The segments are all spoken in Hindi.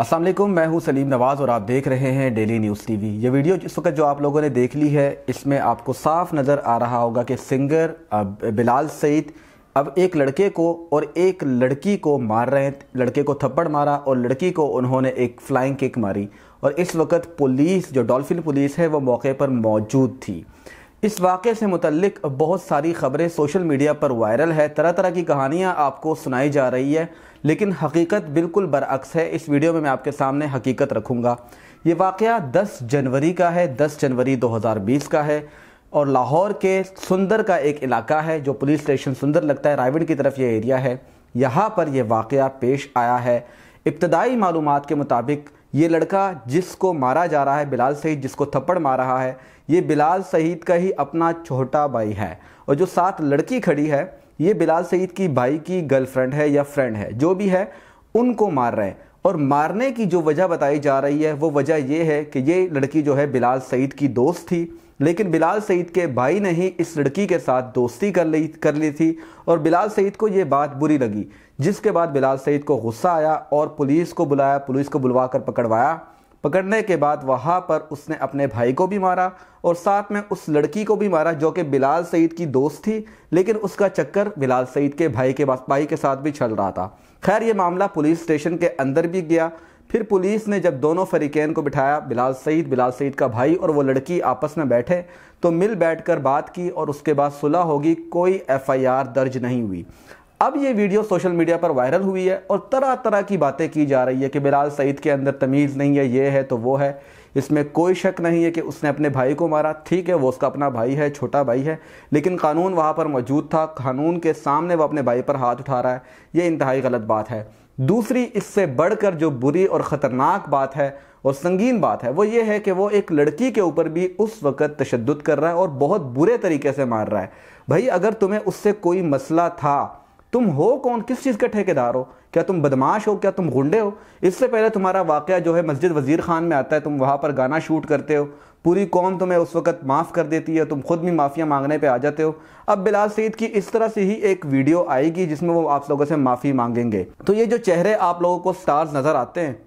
असल मैं हूं सलीम नवाज़ और आप देख रहे हैं डेली न्यूज़ टीवी ये वीडियो जिस वक्त जो आप लोगों ने देख ली है इसमें आपको साफ नज़र आ रहा होगा कि सिंगर बिलाल सईद अब एक लड़के को और एक लड़की को मार रहे हैं लड़के को थप्पड़ मारा और लड़की को उन्होंने एक फ्लाइंग किक मारी और इस वक्त पुलिस जो डॉल्फिन पुलिस है वो मौके पर मौजूद थी इस वाक़े से मुतलक बहुत सारी ख़बरें सोशल मीडिया पर वायरल है तरह तरह की कहानियाँ आपको सुनाई जा रही है लेकिन हकीकत बिल्कुल बरअक्स है इस वीडियो में मैं आपके सामने हकीकत रखूँगा ये वाक़ दस जनवरी का है दस जनवरी दो हज़ार बीस का है और लाहौर के सुंदर का एक इलाका है जो पुलिस स्टेशन सुंदर लगता है रायवड़ की तरफ ये एरिया है यहाँ पर यह वाक़ पेश आया है इब्तदाई मालूम के मुताबिक ये लड़का जिसको मारा जा रहा है बिलाल सईद जिसको थप्पड़ मार रहा है ये बिलाल सईद का ही अपना छोटा भाई है और जो साथ लड़की खड़ी है ये बिलाल सईद की भाई की गर्लफ्रेंड है या फ्रेंड है जो भी है उनको मार रहे हैं और मारने की जो वजह बताई जा रही है वो वजह ये है कि ये लड़की जो है बिलाल सईद की दोस्त थी लेकिन बिलाल सईद के भाई ने ही इस लड़की के साथ दोस्ती कर ली कर ली थी और बिलाल सईद को ये बात बुरी लगी जिसके बाद बिलाल सईद को गुस्सा आया और पुलिस को बुलाया पुलिस को बुलवा कर पकड़वाया पकड़ने के बाद वहाँ पर उसने अपने भाई को भी मारा और साथ में उस लड़की को भी मारा जो कि बिलाल सईद की दोस्त थी लेकिन उसका चक्कर बिलाल सईद के भाई के भाई के साथ भी चल रहा था खैर ये मामला पुलिस स्टेशन के अंदर भी गया फिर पुलिस ने जब दोनों फरीकैन को बिठाया बिलाल सईद बिलाल सईद का भाई और वो लड़की आपस में बैठे तो मिल बैठकर बात की और उसके बाद सुलह होगी कोई एफआईआर दर्ज नहीं हुई अब ये वीडियो सोशल मीडिया पर वायरल हुई है और तरह तरह की बातें की जा रही है कि बिलाल सईद के अंदर तमीज़ नहीं है ये है तो वो है इसमें कोई शक नहीं है कि उसने अपने भाई को मारा ठीक है वो उसका अपना भाई है छोटा भाई है लेकिन कानून वहाँ पर मौजूद था कानून के सामने वो अपने भाई पर हाथ उठा रहा है ये इंतहाई गलत बात है दूसरी इससे बढ़कर जो बुरी और ख़तरनाक बात है और संगीन बात है वो ये है कि वो एक लड़की के ऊपर भी उस वक़्त तशद कर रहा है और बहुत बुरे तरीके से मार रहा है भाई अगर तुम्हें उससे कोई मसला था तुम हो कौन किस चीज़ के ठेकेदार हो क्या तुम बदमाश हो क्या तुम गुंडे हो इससे पहले तुम्हारा वाक़ जो है मस्जिद वज़ीर ख़ान में आता है तुम वहाँ पर गाना शूट करते हो पूरी कौम तुम्हें उस वक़्त माफ़ कर देती है तुम खुद भी माफ़िया मांगने पर आ जाते हो अब बिलाल सईद की इस तरह से ही एक वीडियो आएगी जिसमें वो आप लोगों से माफ़ी मांगेंगे तो ये जो चेहरे आप लोगों को स्टार्स नज़र आते हैं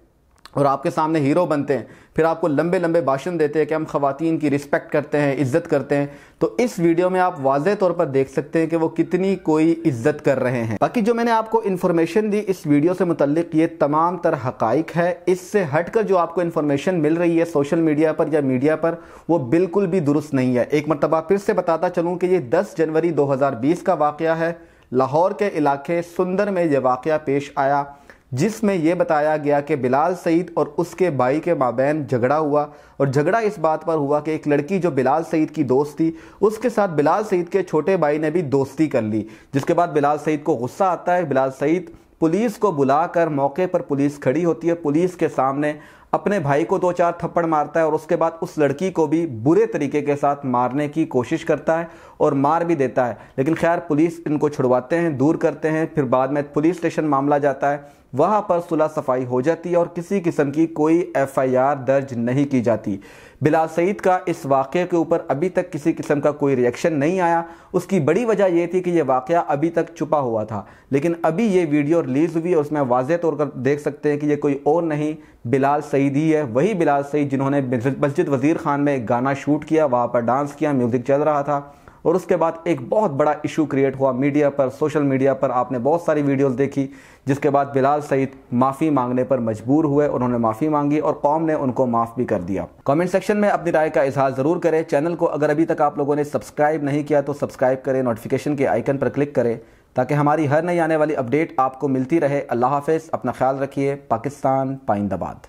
और आपके सामने हीरो बनते हैं फिर आपको लंबे लंबे भाषण देते हैं कि हम खातन की रिस्पेक्ट करते हैं इज़्ज़त करते हैं तो इस वीडियो में आप वाज तौर पर देख सकते हैं कि वो कितनी कोई इज़्ज़त कर रहे हैं बाकी जो मैंने आपको इन्फॉर्मेशन दी इस वीडियो से मुतलिक ये तमाम तर हकाइक है इससे हट कर जो आपको इन्फॉर्मेशन मिल रही है सोशल मीडिया पर या मीडिया पर वो बिल्कुल भी दुरुस्त नहीं है एक मरतबा फिर से बताता चलूँ कि ये दस जनवरी दो का वाक़ है लाहौर के इलाके सुंदर में यह वाक़ पेश आया जिसमें यह बताया गया कि बिलाल सईद और उसके भाई के माबेन झगड़ा हुआ और झगड़ा इस बात पर हुआ कि एक लड़की जो बिलाल सईद की दोस्त थी उसके साथ बिलाल सईद के छोटे भाई ने भी दोस्ती कर ली जिसके बाद बिलाल सईद को गुस्सा आता है बिलाल सईद पुलिस को बुलाकर मौके पर पुलिस खड़ी होती है पुलिस के सामने अपने भाई को दो चार थप्पड़ मारता है और उसके बाद उस लड़की को भी बुरे तरीके के साथ मारने की कोशिश करता है और मार भी देता है लेकिन खैर पुलिस इनको छुड़वाते हैं दूर करते हैं फिर बाद में पुलिस स्टेशन मामला जाता है वहाँ पर सुलह सफाई हो जाती है और किसी किस्म की कोई एफआईआर दर्ज नहीं की जाती बिलाल सईद का इस वाक़े के ऊपर अभी तक किसी किस्म का कोई रिएक्शन नहीं आया उसकी बड़ी वजह यह थी कि यह वाक़ अभी तक छुपा हुआ था लेकिन अभी ये वीडियो रिलीज़ हुई और उसमें वाज तौर पर देख सकते हैं कि ये कोई और नहीं बिलाल सईद सईद ही है वही बिलाल सईद जिन्होंने मस्जिद वज़ीर ख़ान में एक गाना शूट किया वहाँ पर डांस किया म्यूज़िक चल रहा था और उसके बाद एक बहुत बड़ा इशू क्रिएट हुआ मीडिया पर सोशल मीडिया पर आपने बहुत सारी वीडियोस देखी जिसके बाद बिलाल सईद माफ़ी मांगने पर मजबूर हुए उन्होंने माफ़ी मांगी और कौम ने उनको माफ़ भी कर दिया कमेंट सेक्शन में अपनी राय का इजहार ज़रूर करें चैनल को अगर अभी तक आप लोगों ने सब्सक्राइब नहीं किया तो सब्सक्राइब करें नोटिफिकेशन के आइकन पर क्लिक करें ताकि हमारी हर नई आने वाली अपडेट आपको मिलती रहे अल्लाह हाफ़ अपना ख्याल रखिए पाकिस्तान पाइंदाबाद